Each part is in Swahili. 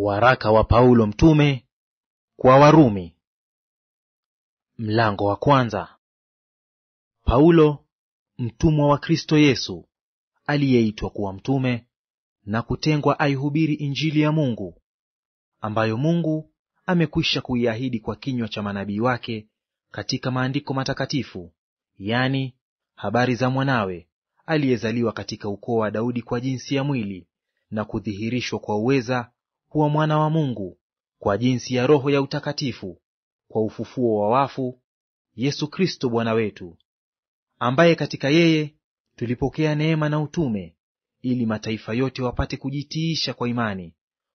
Waraka wa Paulo mtume kwa Warumi, mlango wa kwanza. Paulo mtumwa wa Kristo Yesu, aliyeitwa kuwa mtume na kutengwa aihubiri injili ya Mungu, ambayo Mungu amekwisha kuiahidi kwa kinywa cha manabii wake katika maandiko matakatifu, yani habari za mwanawe aliyezaliwa katika ukoo wa Daudi kwa jinsi ya mwili na kudhihirishwa kwa uweza kuwa mwana wa Mungu kwa jinsi ya Roho ya utakatifu kwa ufufuo wa wafu, Yesu Kristo Bwana wetu, ambaye katika yeye tulipokea neema na utume, ili mataifa yote wapate kujitiisha kwa imani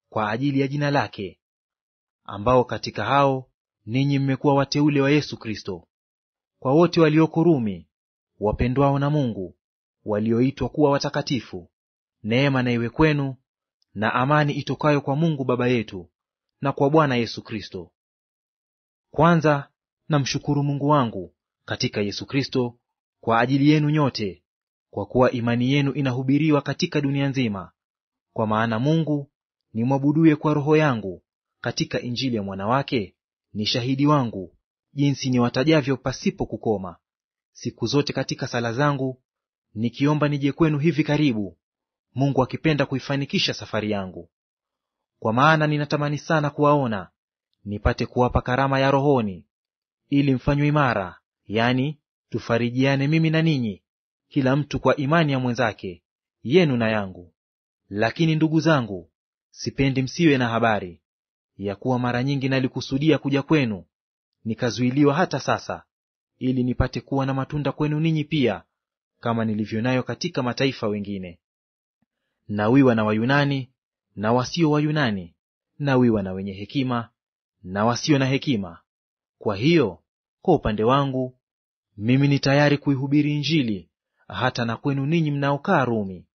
kwa ajili ya jina lake, ambao katika hao ninyi mmekuwa wateule wa Yesu Kristo. Kwa wote walioko Rumi, wapendwao na Mungu, walioitwa kuwa watakatifu, neema na iwe kwenu na amani itokayo kwa Mungu Baba yetu na kwa Bwana Yesu Kristo. Kwanza namshukuru Mungu wangu katika Yesu Kristo kwa ajili yenu nyote, kwa kuwa imani yenu inahubiriwa katika dunia nzima. Kwa maana Mungu nimwabuduye kwa roho yangu katika Injili ya mwanawake ni shahidi wangu, jinsi niwatajavyo pasipo kukoma siku zote katika sala zangu, nikiomba nije kwenu hivi karibu Mungu akipenda kuifanikisha safari yangu. Kwa maana ninatamani sana kuwaona, nipate kuwapa karama ya rohoni, ili mfanywe imara, yani tufarijiane mimi na ninyi, kila mtu kwa imani ya mwenzake, yenu na yangu. Lakini ndugu zangu, sipendi msiwe na habari ya kuwa mara nyingi nalikusudia kuja kwenu, nikazuiliwa hata sasa, ili nipate kuwa na matunda kwenu ninyi pia, kama nilivyo nayo katika mataifa wengine nawiwa na Wayunani na wasio Wayunani, na wiwa na wenye hekima na wasio na hekima. Kwa hiyo kwa upande wangu mimi ni tayari kuihubiri Injili hata na kwenu ninyi mnaokaa Rumi.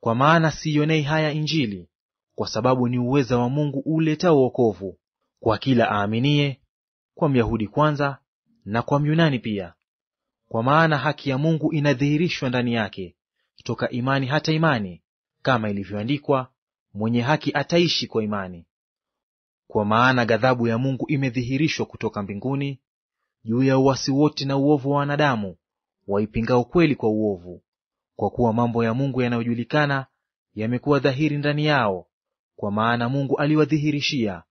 Kwa maana siionei haya Injili, kwa sababu ni uweza wa Mungu uleta uokovu kwa kila aaminie kwa Myahudi kwanza na kwa Myunani pia. Kwa maana haki ya Mungu inadhihirishwa ndani yake, toka imani hata imani, kama ilivyoandikwa, mwenye haki ataishi kwa imani. Kwa maana ghadhabu ya Mungu imedhihirishwa kutoka mbinguni juu ya uasi wote na uovu wa wanadamu waipingao kweli kwa uovu, kwa kuwa mambo ya Mungu yanayojulikana yamekuwa dhahiri ndani yao, kwa maana Mungu aliwadhihirishia.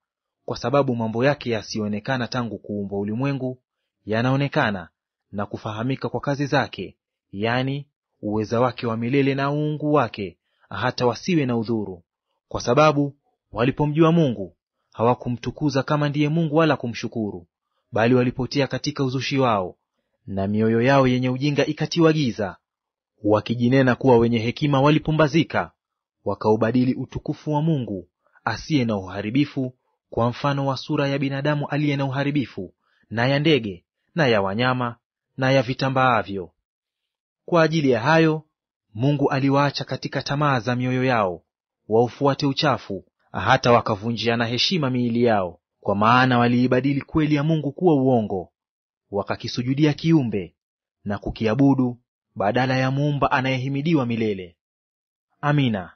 Kwa sababu mambo yake yasiyoonekana tangu kuumbwa ulimwengu yanaonekana na kufahamika kwa kazi zake, yaani uweza wake wa milele na uungu wake, hata wasiwe na udhuru, kwa sababu walipomjua Mungu hawakumtukuza kama ndiye Mungu wala kumshukuru, bali walipotea katika uzushi wao, na mioyo yao yenye ujinga ikatiwa giza. Wakijinena kuwa wenye hekima, walipumbazika, wakaubadili utukufu wa Mungu asiye na uharibifu kwa mfano wa sura ya binadamu aliye na uharibifu, na ya ndege, na ya wanyama, na ya vitambaavyo. Kwa ajili ya hayo Mungu aliwaacha katika tamaa za mioyo yao waufuate uchafu, hata wakavunjiana heshima miili yao, kwa maana waliibadili kweli ya Mungu kuwa uongo, wakakisujudia kiumbe na kukiabudu badala ya muumba anayehimidiwa milele. Amina.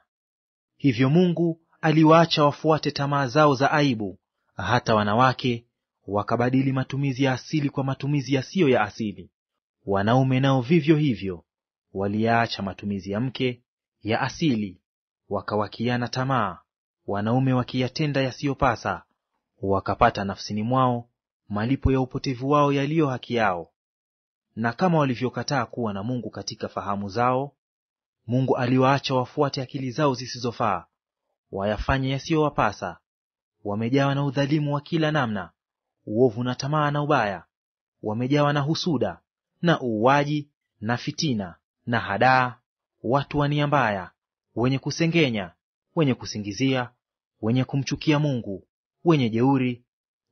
Hivyo Mungu aliwaacha wafuate tamaa zao za aibu, hata wanawake wakabadili matumizi ya asili kwa matumizi yasiyo ya asili, wanaume nao vivyo hivyo waliyaacha matumizi ya mke ya asili, wakawakiana tamaa, wanaume wakiyatenda yasiyopasa, wakapata nafsini mwao malipo ya upotevu wao yaliyo haki yao. Na kama walivyokataa kuwa na Mungu katika fahamu zao, Mungu aliwaacha wafuate akili zao zisizofaa, wayafanye yasiyowapasa. Wamejawa na udhalimu wa kila namna, uovu na tamaa na ubaya, wamejawa na husuda na uuaji na fitina na hadaa, watu wa nia mbaya, wenye kusengenya, wenye kusingizia, wenye kumchukia Mungu, wenye jeuri,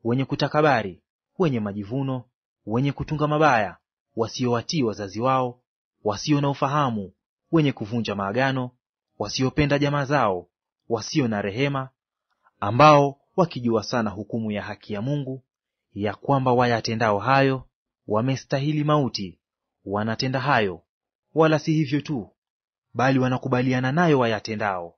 wenye kutakabari, wenye majivuno, wenye kutunga mabaya, wasiowatii wazazi wao, wasio na ufahamu, wenye kuvunja maagano, wasiopenda jamaa zao, wasio na rehema, ambao wakijua sana hukumu ya haki ya Mungu, ya kwamba wayatendao hayo wamestahili mauti, wanatenda hayo wala si hivyo tu, bali wanakubaliana nayo wayatendao.